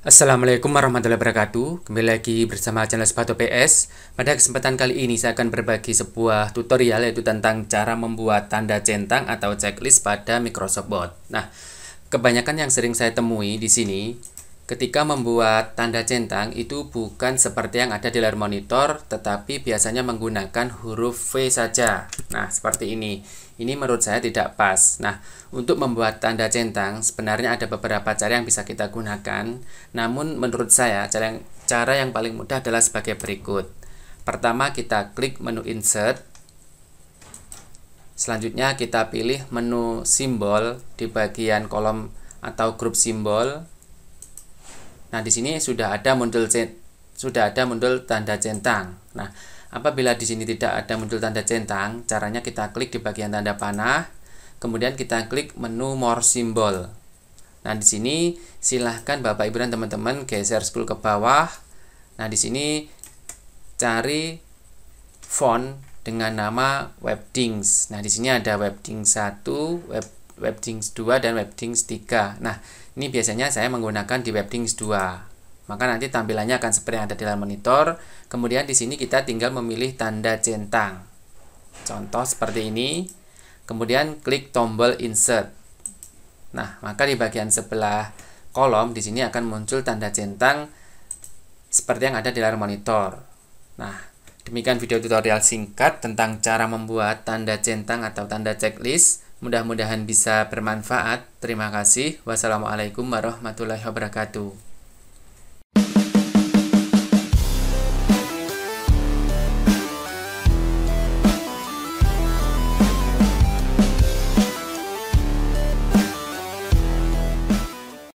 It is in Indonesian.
Assalamualaikum warahmatullahi wabarakatuh Kembali lagi bersama channel Sepatu PS Pada kesempatan kali ini saya akan berbagi sebuah tutorial Yaitu tentang cara membuat tanda centang atau checklist pada Microsoft Word Nah, kebanyakan yang sering saya temui di sini Ketika membuat tanda centang itu bukan seperti yang ada di layar monitor Tetapi biasanya menggunakan huruf V saja Nah, seperti ini. Ini menurut saya tidak pas. Nah, untuk membuat tanda centang sebenarnya ada beberapa cara yang bisa kita gunakan. Namun menurut saya cara yang cara yang paling mudah adalah sebagai berikut. Pertama, kita klik menu insert. Selanjutnya kita pilih menu simbol di bagian kolom atau grup simbol. Nah, di sini sudah ada muncul sudah ada muncul tanda centang. Nah, Apabila di sini tidak ada muncul tanda centang, caranya kita klik di bagian tanda panah, kemudian kita klik menu more symbol. Nah, di sini silahkan Bapak Ibu dan teman-teman geser scroll ke bawah. Nah, di sini cari font dengan nama Webdings. Nah, di sini ada Webdings 1, Web Webdings 2 dan Webdings 3. Nah, ini biasanya saya menggunakan di Webdings 2. Maka nanti tampilannya akan seperti yang ada di dalam monitor. Kemudian di sini kita tinggal memilih tanda centang. Contoh seperti ini. Kemudian klik tombol insert. Nah, maka di bagian sebelah kolom di sini akan muncul tanda centang seperti yang ada di layar monitor. Nah, demikian video tutorial singkat tentang cara membuat tanda centang atau tanda checklist. Mudah-mudahan bisa bermanfaat. Terima kasih. Wassalamualaikum warahmatullahi wabarakatuh.